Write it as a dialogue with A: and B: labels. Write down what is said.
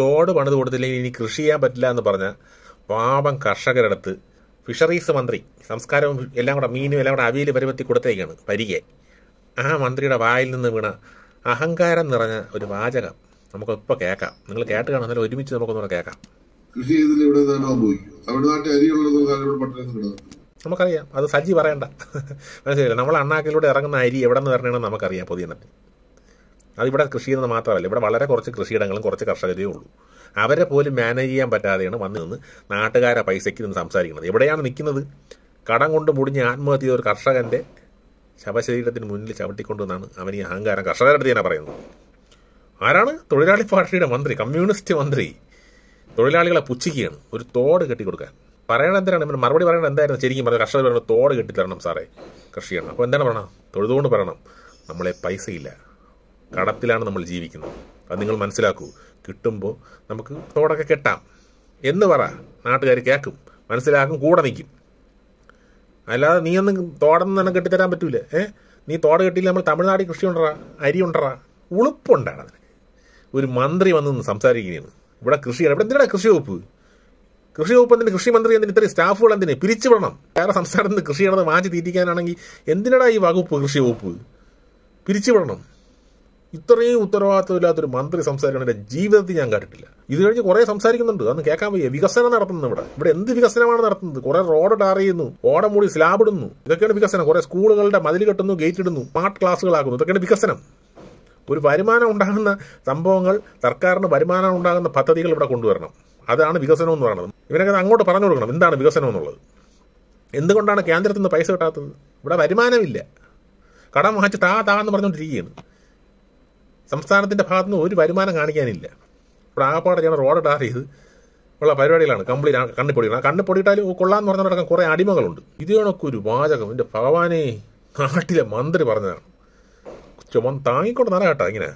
A: തോട് പണിത് കൊടുത്തില്ലെങ്കിൽ ഇനി കൃഷി ചെയ്യാൻ പറ്റില്ല എന്ന് പറഞ്ഞ പാപം കർഷകരടുത്ത് ഫിഷറീസ് മന്ത്രി സംസ്കാരവും എല്ലാം കൂടെ മീനും എല്ലാം കൂടെ അവിയിൽ പരിപത്തി കൊടുത്തേക്കാണ് പരികെ ആ മന്ത്രിയുടെ വായിൽ നിന്ന് വീണ അഹങ്കാരം നിറഞ്ഞ ഒരു വാചകം നമുക്ക് ഇപ്പൊ കേൾക്കാം നിങ്ങൾ കേട്ട് കാണാൻ നല്ല ഒരുമിച്ച് നമുക്കൊന്നുകൂടെ കേൾക്കാം നമുക്കറിയാം അത് സജി പറയണ്ട മനസ്സിലായില്ല നമ്മൾ അണ്ണാക്കിലൂടെ ഇറങ്ങുന്ന അരി എവിടെ നിന്ന് വരണമെന്ന് നമുക്കറിയാം പൊതുജനത്തിൽ അതിവിടെ കൃഷി ചെയ്യുന്നത് മാത്രമല്ല ഇവിടെ വളരെ കുറച്ച് കൃഷിയിടങ്ങളും കുറച്ച് കർഷകരേ ഉള്ളൂ അവരെ പോലും മാനേജ് ചെയ്യാൻ പറ്റാതെയാണ് വന്നു നിന്ന് നാട്ടുകാരെ പൈസയ്ക്ക് നിന്ന് സംസാരിക്കുന്നത് എവിടെയാണ് നിൽക്കുന്നത് കടം കൊണ്ട് മുടിഞ്ഞ് ആത്മഹത്യ ചെയ്ത ഒരു കർഷകൻ്റെ ശവശരീരത്തിന് മുന്നിൽ ചവിട്ടിക്കൊണ്ടുവന്നാണ് അവൻ ഈ അഹങ്കാരം കർഷകരുടെ അടുത്ത് തന്നെ പറയുന്നത് ആരാണ് തൊഴിലാളി പാർട്ടിയുടെ മന്ത്രി കമ്മ്യൂണിസ്റ്റ് മന്ത്രി തൊഴിലാളികളെ പുച്ഛിക്കുകയാണ് ഒരു തോട് കെട്ടിക്കൊടുക്കാൻ പറയണത് എന്തിനാണ് ഇവൻ മറുപടി പറയണത് എന്തായിരുന്നു ശരിക്കും പറഞ്ഞു കർഷകർ പറയുന്നത് തോട് കെട്ടിത്തരണം സാറേ കൃഷിയാണ് അപ്പോൾ എന്താണ് പറയണം തൊഴുതുകൊണ്ട് പറയണം നമ്മളെ പൈസയില്ല കടത്തിലാണ് നമ്മൾ ജീവിക്കുന്നത് അത് നിങ്ങൾ മനസ്സിലാക്കൂ കിട്ടുമ്പോൾ നമുക്ക് തോടൊക്കെ കെട്ടാം എന്ന് പറ നാട്ടുകാർ കേൾക്കും മനസ്സിലാക്കും കൂടെ നിൽക്കും അല്ലാതെ നീ ഒന്നും തോടൊന്നും തന്നെ കെട്ടിത്തരാൻ പറ്റൂല ഏ നീ തോട കെട്ടിയില്ല നമ്മൾ തമിഴ്നാട്ടിൽ കൃഷി ഉണ്ടറാ അരി ഉണ്ടറാ ഉളുപ്പുണ്ടാണ് അതിന് ഒരു മന്ത്രി വന്ന് സംസാരിക്കുകയാണ് ഇവിടെ കൃഷിയാണ് ഇവിടെ എന്തിനാണ് കൃഷി വകുപ്പ് കൃഷി വകുപ്പ് എന്തിന് കൃഷി മന്ത്രി എന്തിന് ഇത്രയും സ്റ്റാഫുകൾ എന്തിന് പിരിച്ചുവിടണം വേറെ സംസ്ഥാനത്ത് നിന്ന് കൃഷി നടന്ന് വാങ്ങി തീറ്റിക്കാനാണെങ്കിൽ എന്തിനടാ ഈ വകുപ്പ് കൃഷി വകുപ്പ് പിരിച്ചുവിടണം ഇത്രയും ഉത്തരവാദിത്വമില്ലാത്തൊരു മന്ത്രി സംസാരിക്കണം എൻ്റെ ജീവിതത്തിൽ ഞാൻ കണ്ടിട്ടില്ല ഇത് കഴിഞ്ഞ് കുറെ സംസാരിക്കുന്നുണ്ട് അന്ന് കേൾക്കാൻ വയ്യ വികസനം നടത്തുന്നു ഇവിടെ ഇവിടെ എന്ത് വികസനമാണ് നടത്തുന്നത് കുറെ റോഡ് ടാർ ചെയ്യുന്നു ഓട മൂടി സ്ലാബ് ഇടുന്നു ഇതൊക്കെയാണ് വികസനം കുറെ സ്കൂളുകളുടെ മതിൽ കെട്ടുന്നു ഗേറ്റ് ഇടുന്നു സ്മാർട്ട് ക്ലാസ്സുകളാക്കുന്നു ഇതൊക്കെയാണ് വികസനം ഒരു വരുമാനം ഉണ്ടാകുന്ന സംഭവങ്ങൾ സർക്കാരിന് വരുമാനം ഉണ്ടാകുന്ന പദ്ധതികൾ ഇവിടെ കൊണ്ടുവരണം അതാണ് വികസനം എന്ന് പറയുന്നത് ഇവരൊക്കെ അങ്ങോട്ട് പറഞ്ഞു കൊടുക്കണം എന്താണ് വികസനം എന്നുള്ളത് എന്തുകൊണ്ടാണ് കേന്ദ്രത്തിൽ നിന്ന് പൈസ കിട്ടാത്തത് ഇവിടെ വരുമാനമില്ല കടം വാങ്ങിച്ച് താ താ എന്ന് പറഞ്ഞുകൊണ്ടിരിക്കുകയാണ് സംസ്ഥാനത്തിൻ്റെ നിന്ന് ഒരു വരുമാനം കാണിക്കാനില്ല ഇവിടെ ആകപ്പാടെ ഞങ്ങൾ റോഡ് ടാർ ചെയ്ത് ഉള്ള പരിപാടികളാണ് കംപ്ലീറ്റ് കണ്ണി പൊടിയിട്ടാലും കൊള്ളാന്ന് പറഞ്ഞ കുറേ അടിമകളുണ്ട് ഇത് കണക്ക് ഒരു വാചകം എൻ്റെ ഭഗവാനെ നാട്ടിലെ മന്ത്രി പറഞ്ഞതാണ് ചുമ താങ്ങിക്കൊണ്ട് നടക്കട്ടെ ഇങ്ങനെ